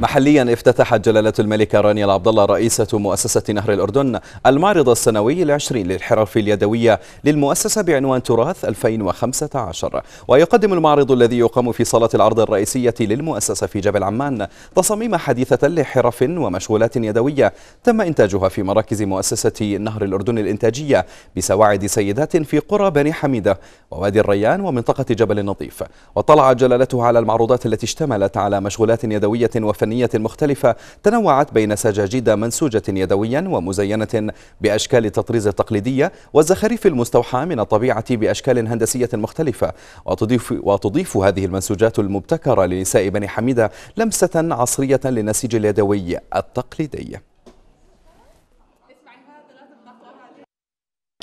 محليا افتتحت جلالة الملكة رانيا العبد الله رئيسة مؤسسة نهر الأردن المعرض السنوي العشرين للحرف اليدوية للمؤسسة بعنوان تراث 2015 ويقدم المعرض الذي يقام في صالة العرض الرئيسية للمؤسسة في جبل عمان تصاميم حديثة لحرف ومشغولات يدوية تم إنتاجها في مراكز مؤسسة نهر الأردن الإنتاجية بسواعد سيدات في قرى بني حميدة ووادي الريان ومنطقة جبل النظيف وطلعت جلالته على المعروضات التي اشتملت على مشغولات يدوية وفن فنية مختلفة تنوعت بين سجاجيد منسوجة يدويا ومزينة بأشكال التطريز التقليدية والزخارف المستوحاة من الطبيعة بأشكال هندسية مختلفة وتضيف, وتضيف هذه المنسوجات المبتكرة لنساء بني حميدة لمسة عصرية للنسيج اليدوي التقليدي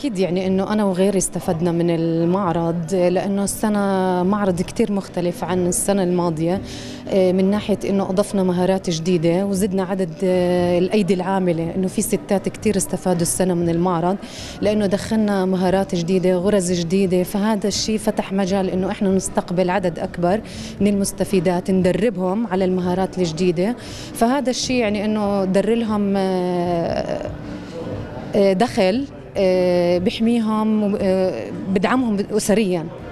أكيد يعني أنه أنا وغيري استفدنا من المعرض لأنه السنة معرض كثير مختلف عن السنة الماضية آه، من ناحية أنه أضفنا مهارات جديدة وزدنا عدد آه، الأيدي العاملة أنه في ستات كثير استفادوا السنة من المعرض لأنه دخلنا مهارات جديدة غرز جديدة فهذا الشيء فتح مجال أنه إحنا نستقبل عدد أكبر من المستفيدات ندربهم على المهارات الجديدة فهذا الشيء يعني أنه درلهم آه، دخل آه، بحميهم وبدعمهم آه، اسريا